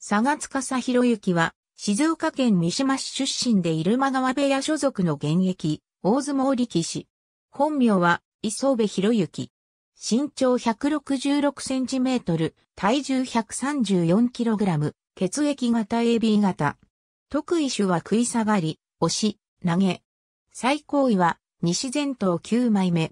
佐賀司博之は、静岡県三島市出身で入間川部屋所属の現役、大相撲力士。本名は、磯部博之。身長166センチメートル、体重134キログラム、血液型 AB 型。特異種は食い下がり、押し、投げ。最高位は、西前頭9枚目。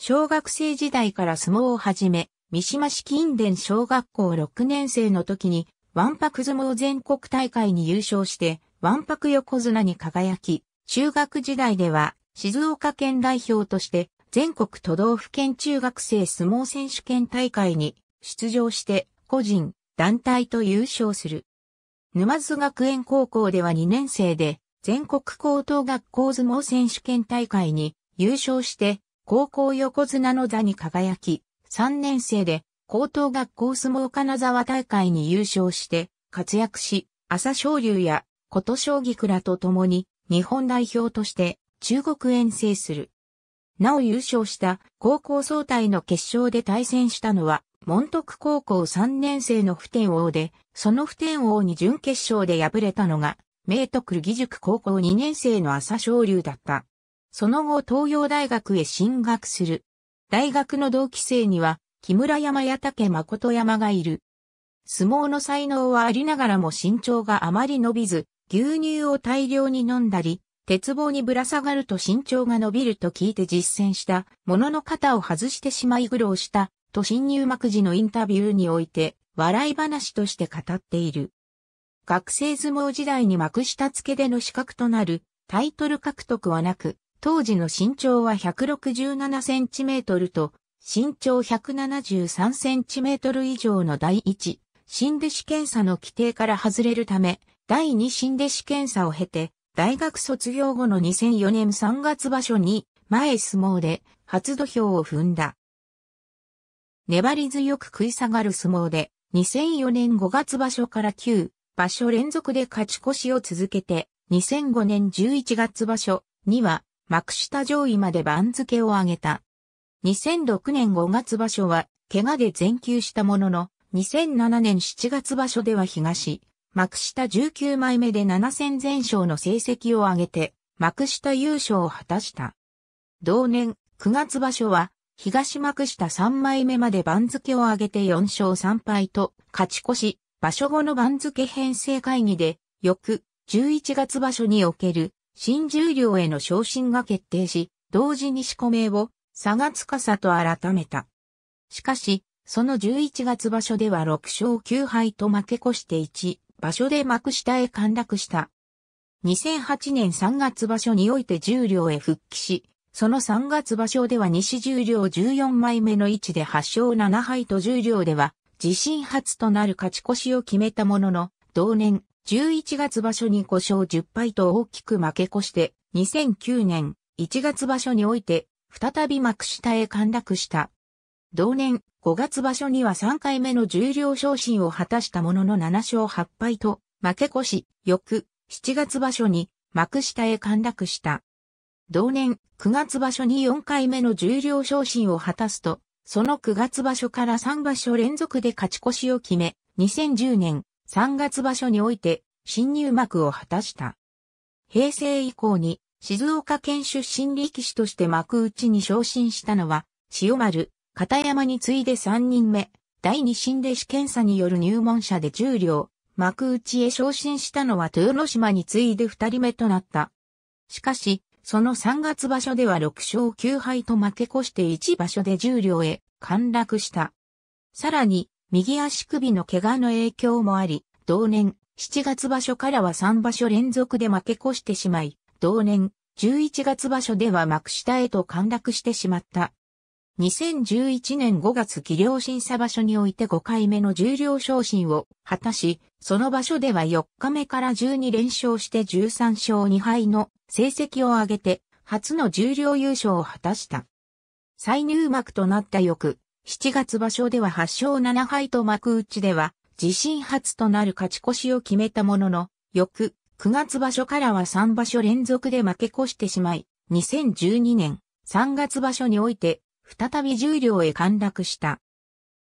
小学生時代から相撲を始め、三島市近伝小学校6年生の時にワンパク相撲全国大会に優勝して、ワンパク横綱に輝き、中学時代では静岡県代表として全国都道府県中学生相撲選手権大会に出場して個人、団体と優勝する。沼津学園高校では2年生で全国高等学校相撲選手権大会に優勝して高校横綱の座に輝き3年生で高等学校相撲金沢大会に優勝して活躍し、朝青龍や琴将棋倉と共に日本代表として中国遠征する。なお優勝した高校総体の決勝で対戦したのは、門徳高校3年生の不天王で、その不天王に準決勝で敗れたのが、明徳義塾高校2年生の朝青龍だった。その後東洋大学へ進学する。大学の同期生には木村山や竹誠山がいる。相撲の才能はありながらも身長があまり伸びず、牛乳を大量に飲んだり、鉄棒にぶら下がると身長が伸びると聞いて実践したものの肩を外してしまい苦労したと新入幕時のインタビューにおいて笑い話として語っている。学生相撲時代に幕下付けでの資格となるタイトル獲得はなく、当時の身長は167センチメートルと身長173センチメートル以上の第一、新弟子検査の規定から外れるため、第二新弟子検査を経て、大学卒業後の2004年3月場所に、前相撲で初土俵を踏んだ。粘り強く食い下がる相撲で、2004年5月場所から9場所連続で勝ち越しを続けて、2005年11月場所には幕下上位まで番付を上げた。2006年5月場所は、怪我で全休したものの、2007年7月場所では東、幕下19枚目で7戦全勝の成績を上げて、幕下優勝を果たした。同年、9月場所は、東幕下3枚目まで番付を上げて4勝3敗と、勝ち越し、場所後の番付編成会議で、翌、11月場所における、新十両への昇進が決定し、同時に四股名を佐賀司と改めた。しかし、その11月場所では6勝9敗と負け越して1場所で幕下へ陥落した。2008年3月場所において重量両へ復帰し、その3月場所では西重量両14枚目の位置で8勝7敗と重量両では自身初となる勝ち越しを決めたものの、同年11月場所に5勝10敗と大きく負け越して、2009年1月場所において再び幕下へ陥落した。同年5月場所には3回目の重量昇進を果たしたものの7勝8敗と負け越し、翌7月場所に幕下へ陥落した。同年9月場所に4回目の重量昇進を果たすと、その9月場所から3場所連続で勝ち越しを決め、2010年3月場所において新入幕を果たした。平成以降に静岡県出身力士として幕内に昇進したのは、千代丸、片山に次いで3人目、第二新弟子検査による入門者で10両、幕内へ昇進したのは豊島に次いで2人目となった。しかし、その3月場所では6勝9敗と負け越して1場所で10両へ陥落した。さらに、右足首の怪我の影響もあり、同年7月場所からは3場所連続で負け越してしまい、同年、11月場所では幕下へと陥落してしまった。2011年5月技量審査場所において5回目の重量昇進を果たし、その場所では4日目から12連勝して13勝2敗の成績を上げて、初の重量優勝を果たした。再入幕となった翌、7月場所では8勝7敗と幕内では、自身初となる勝ち越しを決めたものの、翌、9月場所からは3場所連続で負け越してしまい、2012年3月場所において、再び重量へ陥落した。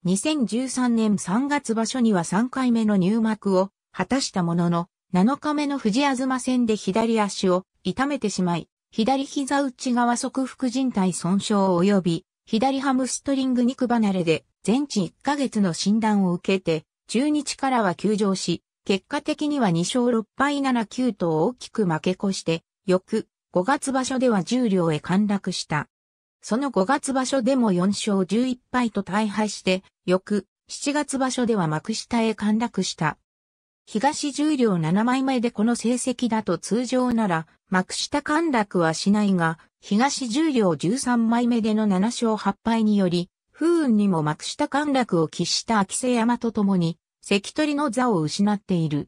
2013年3月場所には3回目の入幕を果たしたものの、7日目の藤ま戦で左足を痛めてしまい、左膝内側側副靭帯損傷及び、左ハムストリング肉離れで全治1ヶ月の診断を受けて、中日からは休場し、結果的には2勝6敗7球と大きく負け越して、翌5月場所では10両へ陥落した。その5月場所でも4勝11敗と大敗して、翌7月場所では幕下へ陥落した。東十両7枚目でこの成績だと通常なら、幕下陥落はしないが、東十両13枚目での7勝8敗により、不運にも幕下陥落を喫した秋瀬山と共に、関取の座を失っている。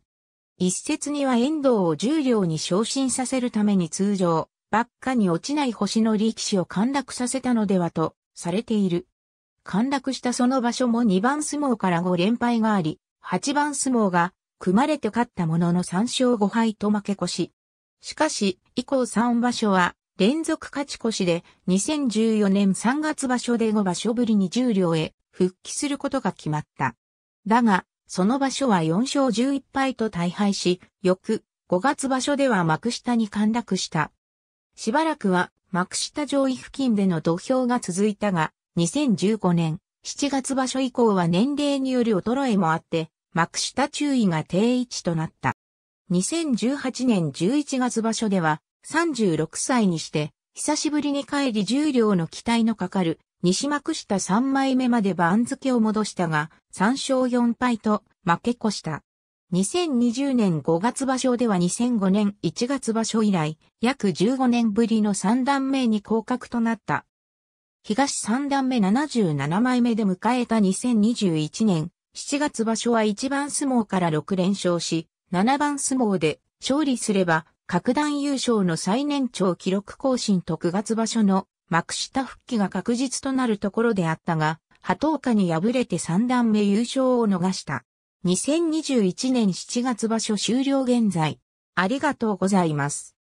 一説には遠藤を十両に昇進させるために通常、ばっかに落ちない星の力士を陥落させたのではと、されている。陥落したその場所も2番相撲から5連敗があり、8番相撲が組まれて勝ったものの3勝5敗と負け越し。しかし、以降3場所は連続勝ち越しで2014年3月場所で5場所ぶりに十両へ復帰することが決まった。だが、その場所は4勝11敗と大敗し、翌5月場所では幕下に陥落した。しばらくは幕下上位付近での土俵が続いたが、2015年7月場所以降は年齢による衰えもあって、幕下注意が定位置となった。2018年11月場所では36歳にして、久しぶりに帰り重量の期待のかかる西幕下3枚目まで番付を戻したが、3勝4敗と負け越した。2020年5月場所では2005年1月場所以来、約15年ぶりの3段目に降格となった。東3段目77枚目で迎えた2021年7月場所は1番相撲から6連勝し、7番相撲で勝利すれば、各段優勝の最年長記録更新と9月場所の幕下復帰が確実となるところであったが、波頭下に敗れて三段目優勝を逃した。2021年7月場所終了現在。ありがとうございます。